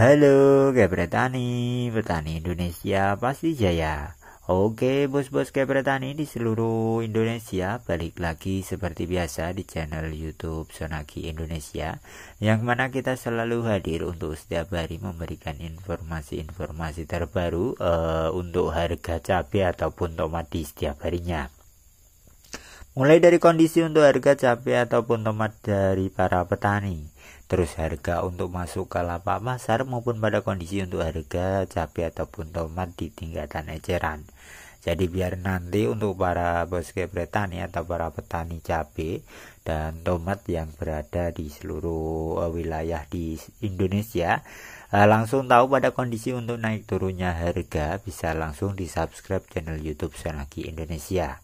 Halo Kepretani, petani Indonesia pasti jaya. Oke bos-bos Kepretani di seluruh Indonesia balik lagi seperti biasa di channel YouTube Sonaki Indonesia yang mana kita selalu hadir untuk setiap hari memberikan informasi-informasi terbaru uh, untuk harga cabai ataupun tomat di setiap harinya. Mulai dari kondisi untuk harga cabai ataupun tomat dari para petani, terus harga untuk masuk ke lapak pasar maupun pada kondisi untuk harga cabai ataupun tomat di tingkatan eceran. Jadi biar nanti untuk para bos petani atau para petani cabai dan tomat yang berada di seluruh eh, wilayah di Indonesia eh, langsung tahu pada kondisi untuk naik turunnya harga bisa langsung di subscribe channel YouTube Sonaki Indonesia.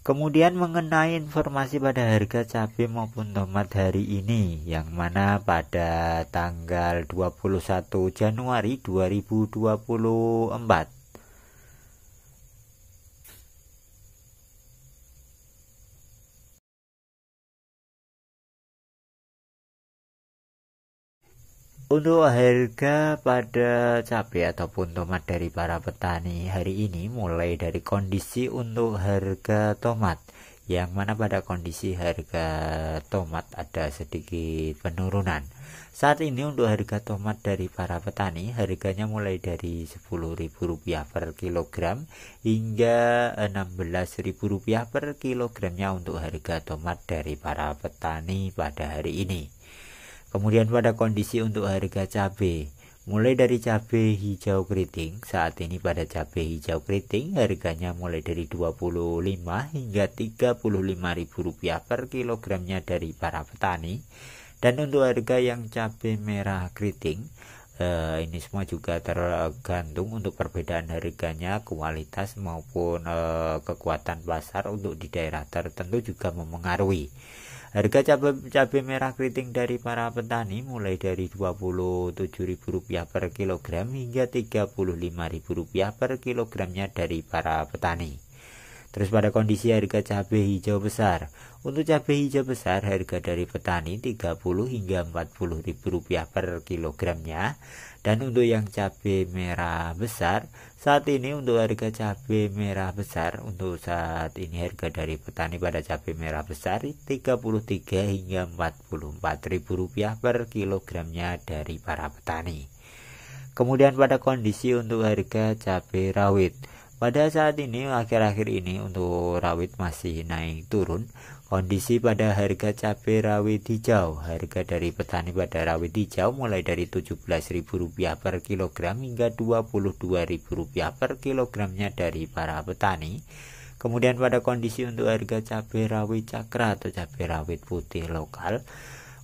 Kemudian mengenai informasi pada harga cabai maupun tomat hari ini yang mana pada tanggal 21 Januari 2024 Untuk harga pada cabai ataupun tomat dari para petani hari ini mulai dari kondisi untuk harga tomat yang mana pada kondisi harga tomat ada sedikit penurunan. Saat ini untuk harga tomat dari para petani harganya mulai dari Rp10.000 per kilogram hingga Rp16.000 per kilogramnya untuk harga tomat dari para petani pada hari ini. Kemudian pada kondisi untuk harga cabai, mulai dari cabai hijau keriting, saat ini pada cabai hijau keriting harganya mulai dari 25 hingga 35 ribu rupiah per kilogramnya dari para petani. Dan untuk harga yang cabai merah keriting, eh, ini semua juga tergantung untuk perbedaan harganya, kualitas maupun eh, kekuatan pasar untuk di daerah tertentu juga memengaruhi. Harga cabai, cabai merah keriting dari para petani mulai dari Rp27.000 per kilogram hingga Rp35.000 per kilogramnya dari para petani. Terus pada kondisi harga cabai hijau besar. Untuk cabai hijau besar harga dari petani 30 hingga 40 ribu rupiah per kilogramnya. Dan untuk yang cabai merah besar saat ini untuk harga cabai merah besar untuk saat ini harga dari petani pada cabai merah besar 33 hingga 44 ribu rupiah per kilogramnya dari para petani. Kemudian pada kondisi untuk harga cabai rawit pada saat ini akhir-akhir ini untuk rawit masih naik turun. Kondisi pada harga cabai rawit hijau, harga dari petani pada rawit hijau mulai dari Rp17.000 per kilogram hingga Rp22.000 per kilogramnya dari para petani. Kemudian pada kondisi untuk harga cabai rawit cakra atau cabai rawit putih lokal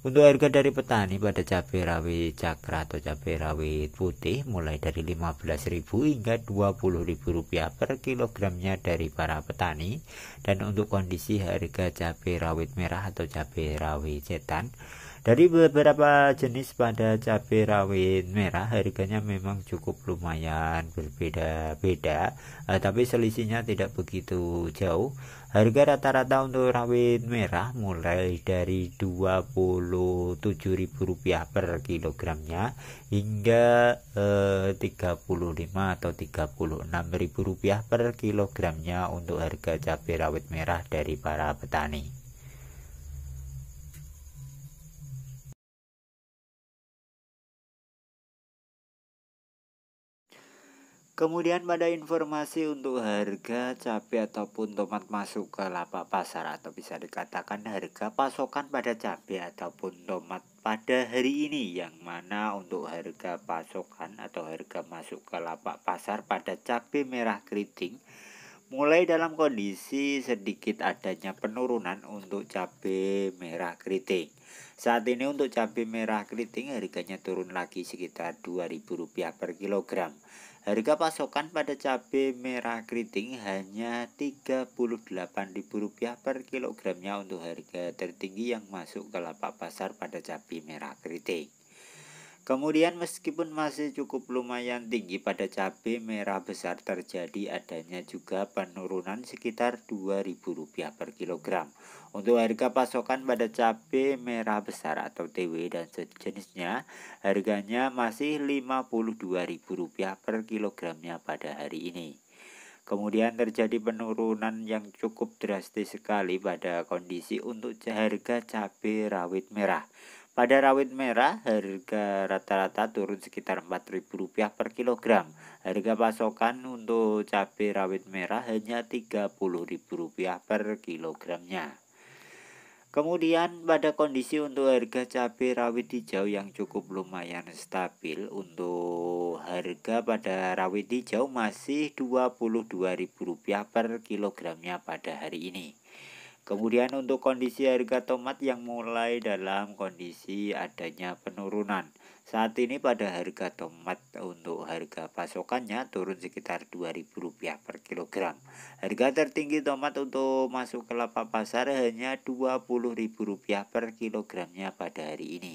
untuk harga dari petani pada cabai rawit cakra atau cabai rawit putih mulai dari Rp15.000 hingga Rp20.000 per kilogramnya dari para petani. Dan untuk kondisi harga cabai rawit merah atau cabai rawit setan dari beberapa jenis pada cabai rawit merah harganya memang cukup lumayan berbeda-beda eh, tapi selisihnya tidak begitu jauh. Harga rata-rata untuk rawit merah mulai dari Rp27.000 per kilogramnya hingga eh, 35 atau 36.000 rupiah per kilogramnya untuk harga cabai rawit merah dari para petani. Kemudian pada informasi untuk harga cabai ataupun tomat masuk ke lapak pasar atau bisa dikatakan harga pasokan pada cabai ataupun tomat pada hari ini yang mana untuk harga pasokan atau harga masuk ke lapak pasar pada cabai merah keriting mulai dalam kondisi sedikit adanya penurunan untuk cabai merah keriting. Saat ini untuk cabai merah keriting harganya turun lagi sekitar Rp2.000 per kilogram. Harga pasokan pada cabai merah keriting hanya Rp38.000 per kilogramnya untuk harga tertinggi yang masuk ke lapak pasar pada cabai merah keriting. Kemudian meskipun masih cukup lumayan tinggi pada cabai merah besar terjadi adanya juga penurunan sekitar Rp2.000 per kilogram. Untuk harga pasokan pada cabai merah besar atau TW dan sejenisnya harganya masih Rp52.000 per kilogramnya pada hari ini. Kemudian terjadi penurunan yang cukup drastis sekali pada kondisi untuk harga cabai rawit merah. Pada rawit merah, harga rata-rata turun sekitar Rp4.000 per kilogram. Harga pasokan untuk cabai rawit merah hanya Rp30.000 per kilogramnya. Kemudian pada kondisi untuk harga cabai rawit hijau yang cukup lumayan stabil untuk harga pada rawit hijau masih Rp22.000 per kilogramnya pada hari ini. Kemudian untuk kondisi harga tomat yang mulai dalam kondisi adanya penurunan. Saat ini pada harga tomat untuk harga pasokannya turun sekitar Rp2.000 per kilogram. Harga tertinggi tomat untuk masuk ke lapak pasar hanya Rp20.000 per kilogramnya pada hari ini.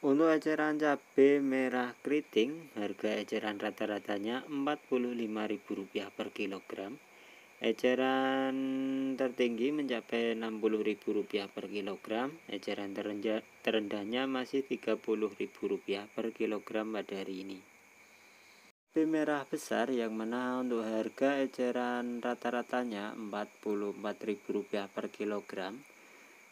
untuk eceran cabe merah keriting, harga eceran rata-ratanya Rp45.000 per kilogram. Eceran tertinggi mencapai Rp60.000 per kilogram. Eceran terendahnya masih Rp30.000 per kilogram pada hari ini. Cabai merah besar yang mana untuk harga eceran rata-ratanya Rp44.000 per kilogram.